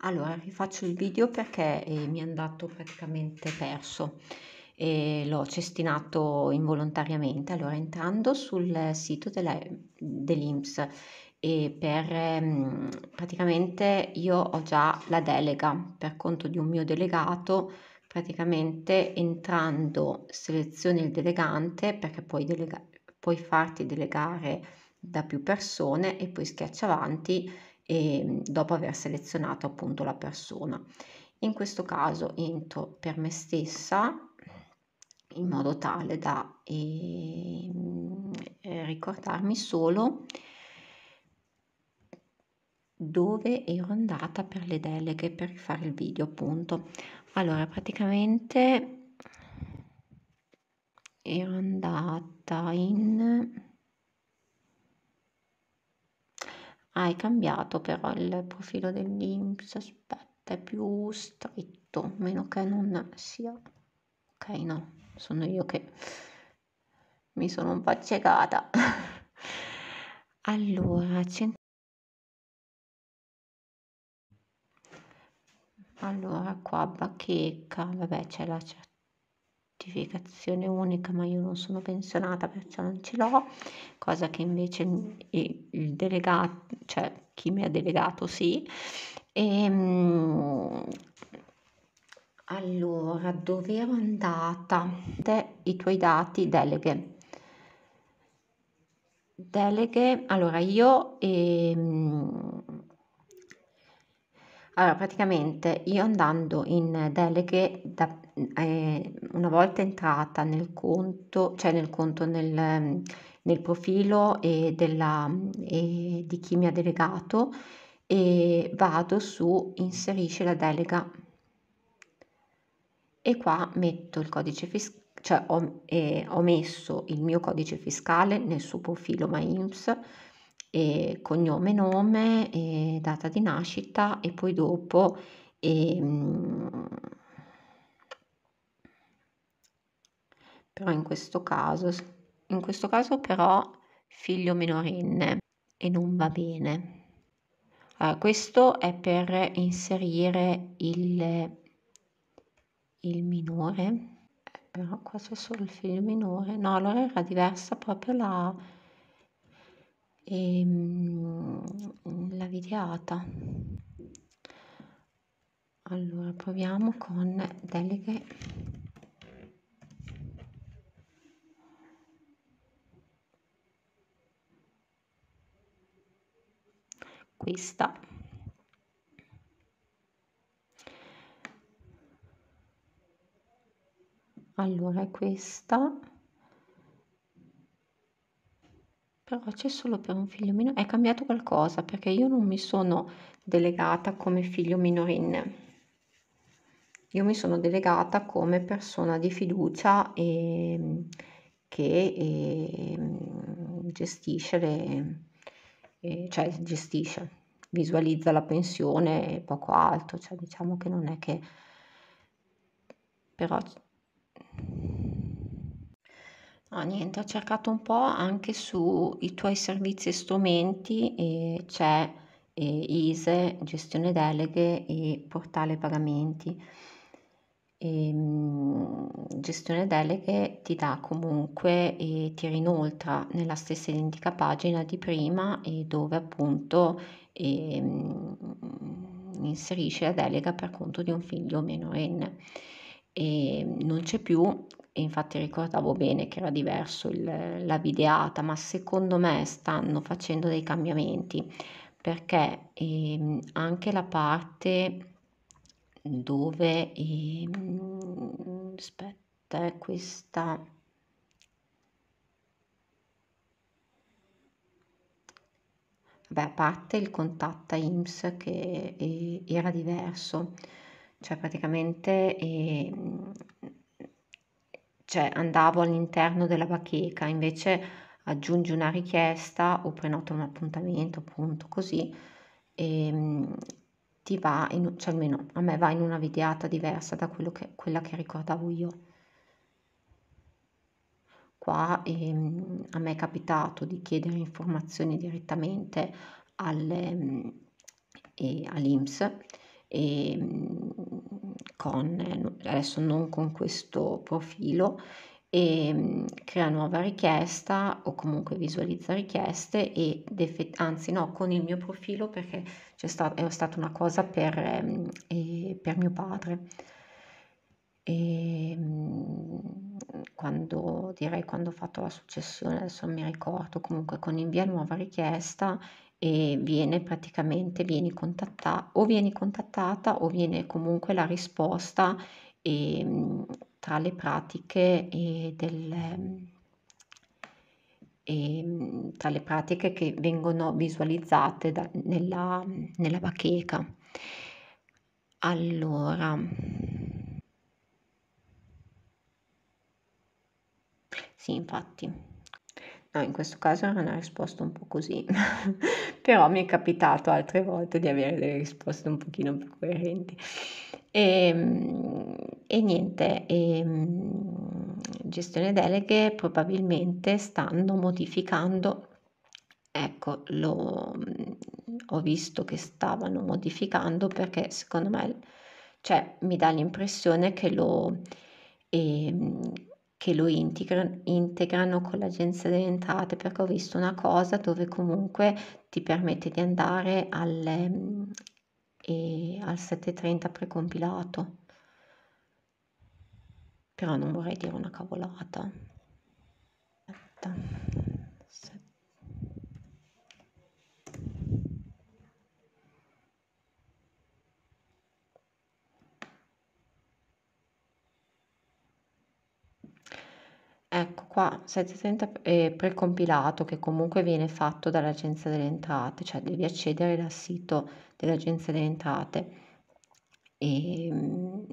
Allora, rifaccio il video perché eh, mi è andato praticamente perso e l'ho cestinato involontariamente. Allora, entrando sul sito della, dell'INPS e per ehm, praticamente io ho già la delega per conto di un mio delegato praticamente entrando selezioni il delegante perché puoi, delega- puoi farti delegare da più persone e poi schiaccia avanti e ehm, dopo aver selezionato appunto la persona. In questo caso entro per me stessa in modo tale da ehm, eh, ricordarmi solo dove ero andata per le deleghe per fare il video appunto allora praticamente ero andata in hai cambiato però il profilo dell'Inps, aspetta, è più stretto, a meno che non sia... Ok, no, sono io che mi sono un po' accecata. allora, cent... allora, qua bacheca, vabbè c'è la certificazione unica ma io non sono pensionata perciò non ce l'ho cosa che invece il, delegato cioè chi mi ha delegato sì e, ehm, allora dove ero andata De, i tuoi dati deleghe deleghe allora io ehm, allora, praticamente io andando in deleghe da ehm, una volta entrata nel conto, cioè nel conto nel nel profilo, ehm, della mhmm, di chi mi ha delegato, ehm, vado su inserisce la delega" e qua metto il codice fis cioè ho ehm, ho messo il mio codice fiscale nel suo profilo MyINPS eh, cognome, nome, eh, data di nascita e poi dopo ehm, però in questo caso in questo caso però figlio minorenne e non va bene. Allora, questo è per inserire il, il minore, però qua c'è solo il figlio minore, no allora era diversa proprio la, e ehm, la videata allora proviamo con deleghe questa allora questa però c'è solo per un figlio minore, è cambiato qualcosa perché io non mi sono delegata come figlio minorenne, io mi sono delegata come persona di fiducia e, ehm, che e, ehm, gestisce le, e, eh, cioè gestisce, visualizza la pensione e poco altro, cioè diciamo che non è che però Ah, niente, ho cercato un po' anche sui tuoi servizi e strumenti, e c'è eh, ISE, gestione deleghe e portale pagamenti. Ehm, gestione deleghe ti dà comunque e ti rinoltra nella stessa identica pagina di prima e dove appunto ehm, inserisce la delega per conto di un figlio minorenne. E ehm, non c'è più e infatti ricordavo bene che era diverso il, la videata, ma secondo me stanno facendo dei cambiamenti perché ehm, anche la parte dove ehm, aspetta, eh, questa Beh, a parte il contatta IMS che eh, era diverso, cioè praticamente eh, cioè andavo all'interno della bacheca, invece aggiungi una richiesta o prenota un appuntamento, appunto così, e ehm, ti va, in, cioè almeno a me va in una videata diversa da che, quella che ricordavo io. Qua ehm, a me è capitato di chiedere informazioni direttamente alle, eh, all'IMSS e con, eh, adesso non con questo profilo, e ehm, crea nuova richiesta o comunque visualizza richieste e effett- anzi no con il mio profilo perché c'è stat- è stata una cosa per, ehm, eh, per mio padre e, ehm, Mhmm, quando, direi quando ho fatto la successione, adesso mi ricordo, comunque con invia nuova richiesta e viene praticamente, vieni contattata o vieni contattata o viene comunque la risposta e, ehm, tra le pratiche e del... E, ehm, tra le pratiche che vengono visualizzate da, nella, nella bacheca. Allora, Sì, infatti. No, in questo caso era una risposta un po' così, però mi è capitato altre volte di avere delle risposte un pochino più coerenti. E, ehm, e niente, e, ehm, gestione deleghe probabilmente stanno modificando, ecco, lo, ho visto che stavano modificando perché secondo me, cioè, mi dà l'impressione che lo... E, ehm, che lo integrano, integrano con l'agenzia agenzie delle entrate perché ho visto una cosa dove comunque ti permette di andare alle, eh, al 7.30 precompilato però non vorrei dire una cavolata Aspetta. Ecco qua 730 è precompilato che comunque viene fatto dall'Agenzia delle Entrate, cioè devi accedere dal sito dell'Agenzia delle Entrate e, ehm,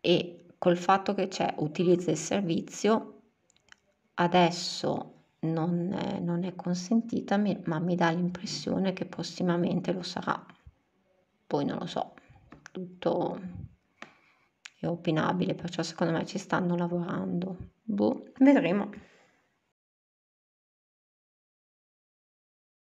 e col fatto che c'è utilizzo il servizio adesso non, non è consentita ma mi dà l'impressione che prossimamente lo sarà, poi non lo so, tutto è opinabile, perciò secondo me ci stanno lavorando. Boh, vedremo.